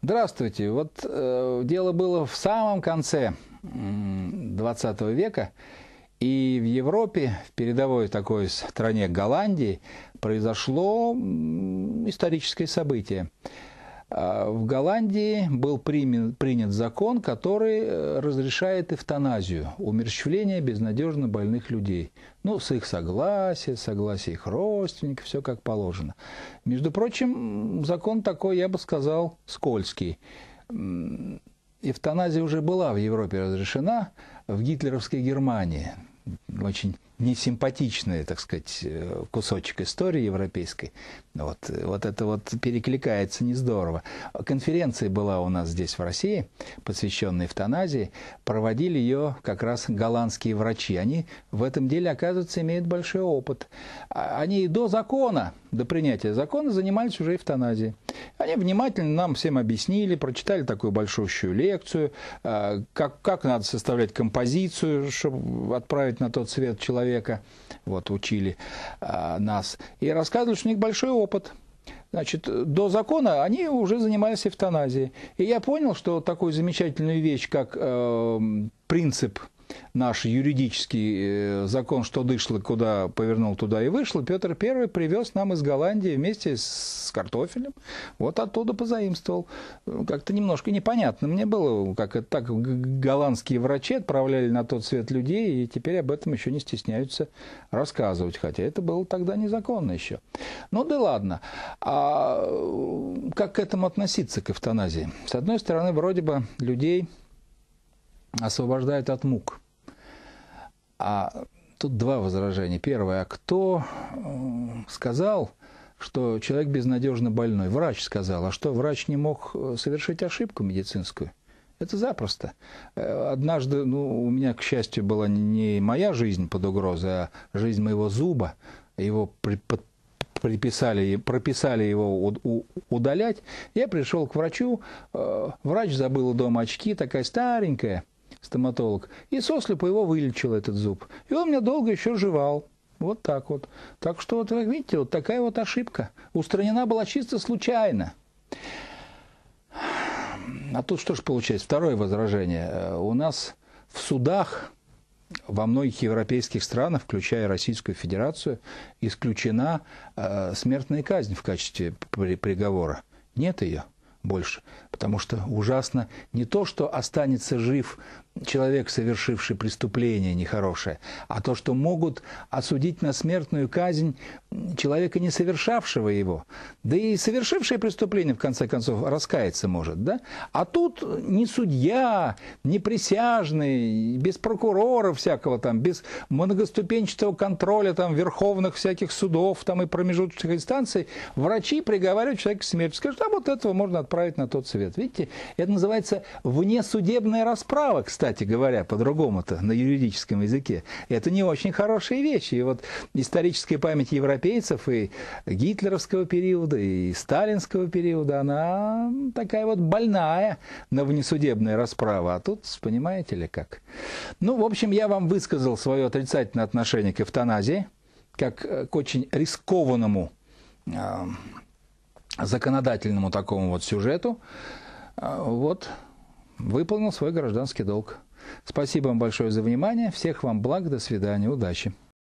Здравствуйте. Вот э, дело было в самом конце 20 века, и в Европе, в передовой такой стране Голландии, произошло историческое событие. А, в Голландии был принят закон, который э, разрешает эвтаназию, умерщвление безнадежно больных людей. Ну, с их согласия, согласия их родственников, все как положено. Между прочим, закон такой, я бы сказал, скользкий. Эвтаназия уже была в Европе разрешена, в гитлеровской Германии. Очень несимпатичный, так сказать, э, кусочек истории европейской. Вот, вот это вот перекликается не здорово. Конференция была у нас здесь в России, посвященная эвтаназии. Проводили ее как раз голландские врачи. Они в этом деле, оказывается, имеют большой опыт. А, они до закона до принятия закона занимались уже эвтаназией. Они внимательно нам всем объяснили, прочитали такую большущую лекцию, а, как, как надо составлять композицию, чтобы отправить на тот свет человека. Вот учили а, нас. И рассказывали, что у них большой опыт. Значит, до закона они уже занимались эвтаназией. И я понял, что такую замечательную вещь, как э, принцип наш юридический э, закон, что дышло, куда повернул, туда и вышло, Петр Первый привез нам из Голландии вместе с картофелем. Вот оттуда позаимствовал. Ну, как-то немножко непонятно мне было, как это так голландские врачи отправляли на тот свет людей, и теперь об этом еще не стесняются рассказывать, хотя это было тогда незаконно еще. Ну да ладно. А как к этому относиться, к эвтаназии? С одной стороны, вроде бы людей освобождают от мук – а тут два возражения. Первое, а кто сказал, что человек безнадежно больной? Врач сказал. А что, врач не мог э, совершить ошибку медицинскую? Это запросто. Э, однажды, ну, у меня, к счастью, была не моя жизнь под угрозой, а жизнь моего зуба. Его при, под, приписали, прописали его у, удалять. Я пришел к врачу, э, врач забыл дома очки, такая старенькая – стоматолог. И сослепо его вылечил этот зуб. И он меня долго еще жевал. Вот так вот. Так что, вот, видите, вот такая вот ошибка. Устранена была чисто случайно. А тут что же получается? Второе возражение. Э, у нас в судах во многих европейских странах, включая Российскую Федерацию, исключена э, смертная казнь в качестве приговора. Нет ее больше. Потому что ужасно не то, что останется жив человек, совершивший преступление нехорошее, а то, что могут осудить на смертную казнь человека, не совершавшего его. Да и совершившее преступление, в конце концов, раскаяться может. Да? А тут ни судья, ни присяжный, без прокурора всякого, там, без многоступенчатого контроля там, верховных всяких судов там, и промежуточных инстанций, врачи приговаривают человека к смерти. Скажут, а вот этого можно отправить отправить на тот свет. Видите, это называется внесудебная расправа, кстати говоря, по-другому-то, на юридическом языке. Это не очень хорошие вещи. И вот историческая память европейцев и гитлеровского периода, и сталинского периода, она такая вот больная на внесудебные расправы. А тут, понимаете ли, как. Ну, в общем, я вам высказал свое отрицательное отношение к эвтаназии, как э, к очень рискованному а, законодательному такому вот сюжету, а, вот выполнил свой гражданский долг. Спасибо вам большое за внимание. Всех вам благ. До свидания. Удачи.